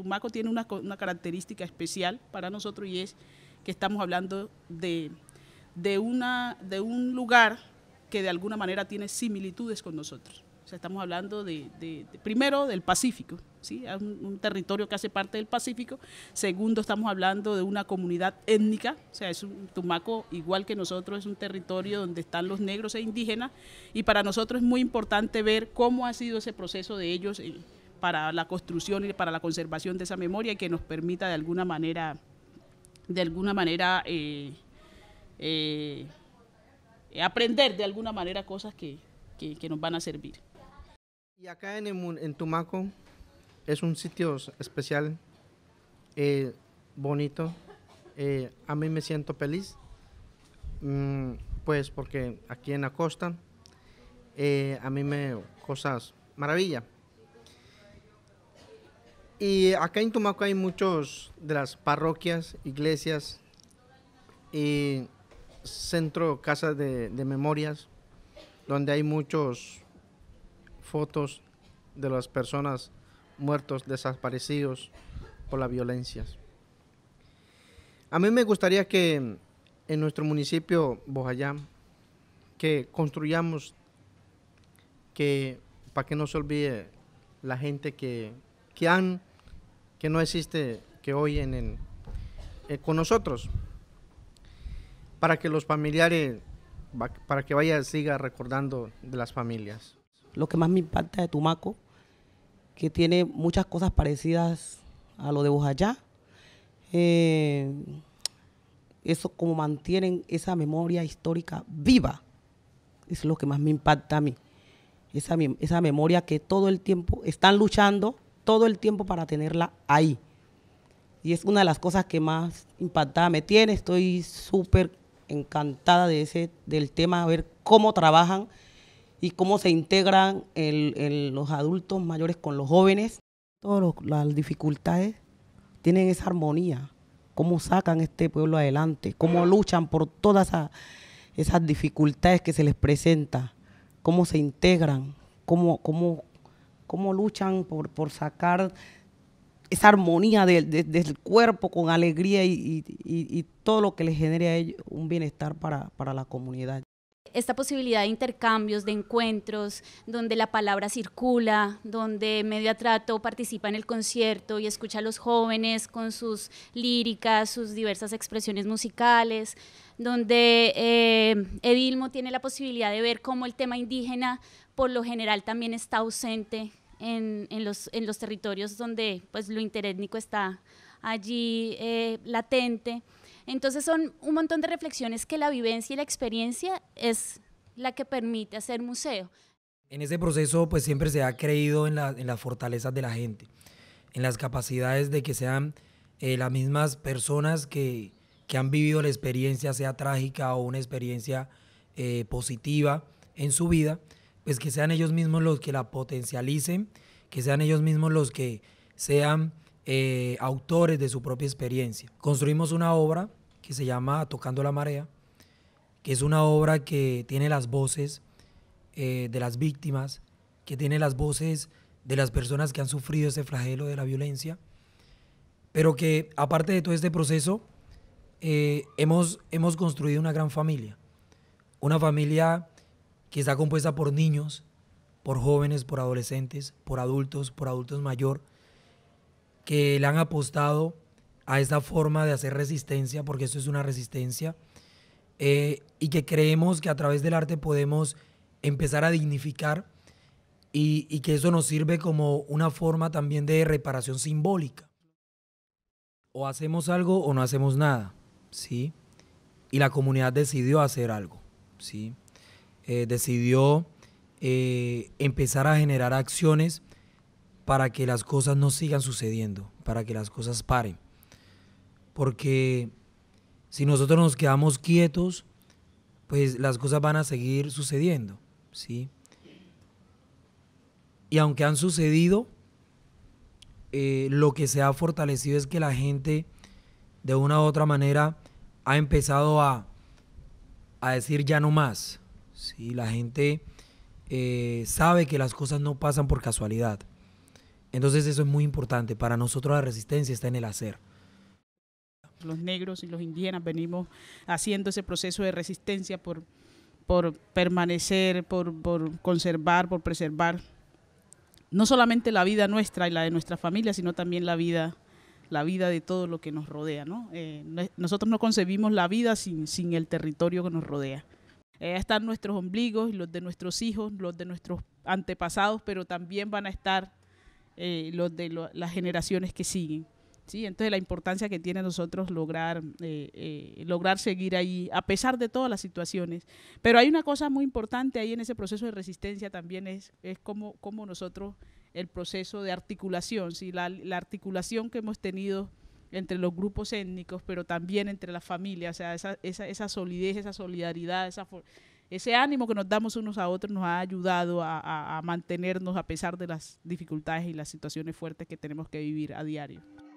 Tumaco tiene una, característica especial para nosotros y es que estamos hablando de, una, de un lugar que de alguna manera tiene similitudes con nosotros. O sea, estamos hablando de, primero del Pacífico, ¿sí? Un, territorio que hace parte del Pacífico. Segundo, estamos hablando de una comunidad étnica, o sea, es un Tumaco igual que nosotros, es un territorio donde están los negros e indígenas. Y para nosotros es muy importante ver cómo ha sido ese proceso de ellos. En, para la construcción y para la conservación de esa memoria y que nos permita de alguna manera, de alguna manera eh, eh, aprender de alguna manera cosas que, nos van a servir. Y acá en, Tumaco es un sitio especial, eh, bonito. a mí me siento feliz, mm, pues porque aquí en la costa a mí me cosas maravilla. Y acá en Tumaco hay muchos de las parroquias, iglesias y centro, casas de, memorias, donde hay muchos fotos de las personas muertos, desaparecidos por las violencias. A mí me gustaría que en nuestro municipio Bojayá, que construyamos, que para que no se olvide la gente que han que no existe que hoy en eh, con nosotros, para que los familiares, para que vaya, siga recordando de las familias. Lo que más me impacta de Tumaco, que tiene muchas cosas parecidas a lo de Bojayá, eh, eso como mantienen esa memoria histórica viva, es lo que más me impacta a mí. Esa, esa memoria que todo el tiempo están luchando todo el tiempo para tenerla ahí. Y es una de las cosas que más impactada me tiene. Estoy súper encantada de ese, del tema, a ver cómo trabajan y cómo se integran los adultos mayores con los jóvenes. Todas las dificultades tienen esa armonía, cómo sacan este pueblo adelante, cómo luchan por todas esas, dificultades que se les presenta, cómo se integran, cómo, cómo, cómo luchan por, sacar esa armonía del cuerpo con alegría y, todo lo que le genere a ellos un bienestar para, la comunidad esta posibilidad de intercambios, de encuentros, donde la palabra circula, donde Mediatrato Trato participa en el concierto y escucha a los jóvenes con sus líricas, sus diversas expresiones musicales, donde eh, Edilmo tiene la posibilidad de ver cómo el tema indígena por lo general también está ausente en, los, en los territorios donde pues, lo interétnico está allí eh, latente. Entonces son un montón de reflexiones que la vivencia y la experiencia es la que permite hacer museo. En ese proceso pues siempre se ha creído en, las fortalezas de la gente, en las capacidades de que sean eh, las mismas personas que, que, han vivido la experiencia, sea trágica o una experiencia eh, positiva en su vida, pues que sean ellos mismos los que la potencialicen, que sean ellos mismos los que sean eh, autores de su propia experiencia. Construimos una obra que se llama Tocando la Marea, que es una obra que tiene las voces eh, de las víctimas, que tiene las voces de las personas que han sufrido ese flagelo de la violencia, pero que aparte de todo este proceso, eh, hemos, hemos construido una gran familia, una familia que está compuesta por niños, por jóvenes, por adolescentes, por adultos, por adultos mayor, que le han apostado a esta forma de hacer resistencia, porque eso es una resistencia, eh, y que creemos que a través del arte podemos empezar a dignificar y que eso nos sirve como una forma también de reparación simbólica. O hacemos algo o no hacemos nada, ¿sí? Y la comunidad decidió hacer algo, ¿sí? Eh, decidió eh, empezar a generar acciones para que las cosas no sigan sucediendo, para que las cosas paren. Porque si nosotros nos quedamos quietos, pues las cosas van a seguir sucediendo, ¿sí? Y aunque han sucedido, eh, lo que se ha fortalecido es que la gente de una u otra manera ha empezado a, a decir ya no más, ¿sí? La gente eh, sabe que las cosas no pasan por casualidad. Entonces eso es muy importante. Para nosotros la resistencia está en el hacer. Los negros y los indígenas venimos haciendo ese proceso de resistencia por, permanecer, por, conservar, por preservar no solamente la vida nuestra y la de nuestra familia, sino también la vida la vida de todo lo que nos rodea. Eh, nosotros no concebimos la vida sin el territorio que nos rodea. Eh, están nuestros ombligos, los de nuestros hijos, los de nuestros antepasados, pero también van a estar eh, los de las generaciones que siguen. ¿sí? Entonces la importancia que tiene nosotros lograr, eh, lograr seguir ahí, a pesar de todas las situaciones. Pero hay una cosa muy importante ahí en ese proceso de resistencia también, es, es cómo, nosotros, el proceso de articulación, ¿sí? la articulación que hemos tenido entre los grupos étnicos, pero también entre las familias, o sea, esa, esa, esa solidez, esa solidaridad, esa ese ánimo que nos damos unos a otros nos ha ayudado a mantenernos a pesar de las dificultades y las situaciones fuertes que tenemos que vivir a diario.